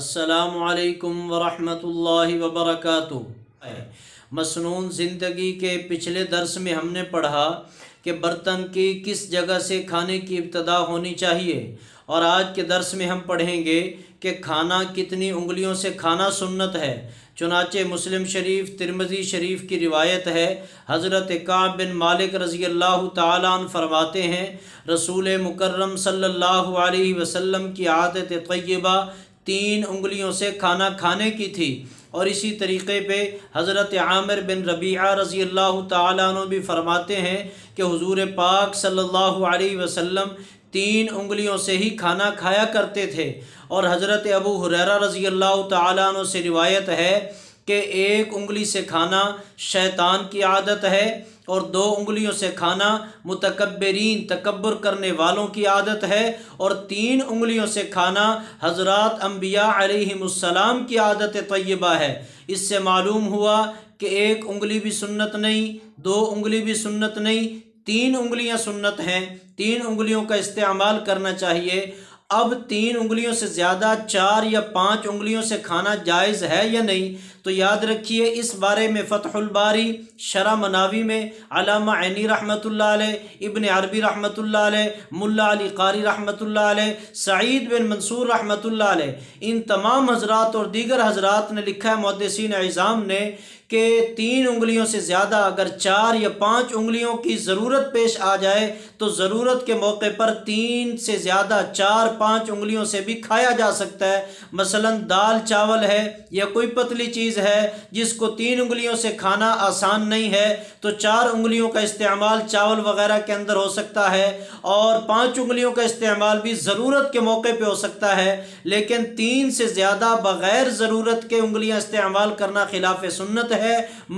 السلام علیکم ورحمۃ اللہ وبرکاتہ مسنون زندگی کے پچھلے درس میں ہم نے پڑھا کہ برتن کی کس جگہ سے کھانے کی ابتدا ہونی چاہیے اور آج کے درس میں ہم پڑھیں گے کہ کھانا کتنی انگلیوں سے کھانا سنت ہے چنانچہ مسلم شریف ترمزی شریف کی روایت ہے حضرت کعب بن مالک رضی اللہ تعالیٰ عنہ فرماتے ہیں رسول مکرم صلی اللہ علیہ وسلم کی عادت طیبہ تین انگلیوں سے کھانا کھانے کی تھی اور اسی طریقے پہ حضرت عامر بن ربیعہ رضی اللہ تعالیٰ عنہ بھی فرماتے ہیں کہ حضور پاک صلی اللہ علیہ وسلم تین انگلیوں سے ہی کھانا کھایا کرتے تھے اور حضرت ابو حریرہ رضی اللہ تعالیٰ عنہ سے روایت ہے کہ ایک انگلی سے کھانا شیطان کی عادت ہے اور دو انگلیوں سے کھانا متکبرین تکبر کرنے والوں کی عادت ہے اور تین انگلیوں سے کھانا حضرات انبیاء علیہم السلام کی عادت طیبہ ہے اس سے معلوم ہوا کہ ایک انگلی بھی سنت نہیں دو انگلی بھی سنت نہیں تین انگلیاں سنت ہیں تین انگلیوں کا استعمال کرنا چاہیے اب تین انگلیوں سے زیادہ چار یا پانچ انگلیوں سے کھانا جائز ہے یا نہیں تو یاد رکھیے اس بارے میں فتح الباری شرح مناوی میں علامہ عینی رحمۃ اللہ علیہ ابن عربی رحمۃ اللہ علیہ ملا علی قاری رحمۃ اللہ علیہ سعید بن منصور رحمۃ اللہ علیہ ان تمام حضرات اور دیگر حضرات نے لکھا ہے محدثین اعظام نے کہ تین انگلیوں سے زیادہ اگر چار یا پانچ انگلیوں کی ضرورت پیش آ جائے تو ضرورت کے موقع پر تین سے زیادہ چار پانچ انگلیوں سے بھی کھایا جا سکتا ہے مثلا دال چاول ہے یا کوئی پتلی چیز چیز ہے جس کو تین انگلیوں سے کھانا آسان نہیں ہے تو چار انگلیوں کا استعمال چاول وغیرہ کے اندر ہو سکتا ہے اور پانچ انگلیوں کا استعمال بھی ضرورت کے موقع پہ ہو سکتا ہے لیکن تین سے زیادہ بغیر ضرورت کے انگلیاں استعمال کرنا خلاف سنت ہے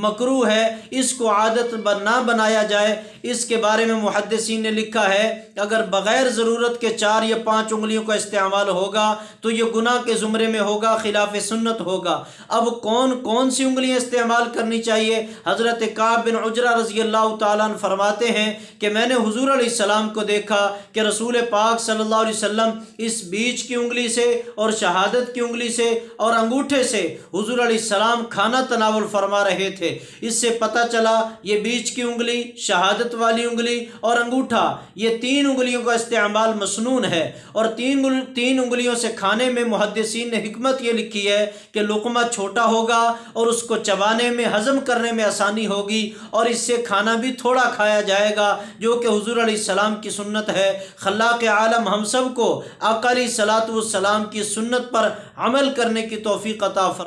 مکرو ہے اس کو عادت نہ بنایا جائے اس کے بارے میں محدثین نے لکھا ہے اگر بغیر ضرورت کے چار یا پانچ انگلیوں کا استعمال ہوگا تو یہ گناہ کے زمرے میں ہوگا خلاف سنت ہوگا اب کون کون کون سی انگلیاں استعمال کرنی چاہیے حضرت کعب بن عجرہ رضی اللہ تعالیٰ عنہ فرماتے ہیں کہ میں نے حضور علیہ السلام کو دیکھا کہ رسول پاک صلی اللہ علیہ وسلم اس کی انگلی سے اور شہادت کی انگلی سے اور انگوٹھے سے حضور علیہ السلام کھانا تناول فرما رہے تھے اس سے پتہ چلا یہ بیچ کی انگلی شہادت والی انگلی اور انگوٹھا یہ تین انگلیوں کا استعمال مسنون ہے اور تین انگلیوں سے کھانے میں محدثین نے حکمت یہ لکھی ہے کہ لقمہ چھوٹا ہوگا اور اس کو چبانے میں ہضم کرنے میں آسانی ہوگی اور اس سے کھانا بھی تھوڑا کھایا جائے گا جو کہ حضور علیہ السلام کی سنت ہے خلاق عالم ہم سب کو اکالی سلاط والسلام کی سنت پر عمل کرنے کی توفیق عطا فرم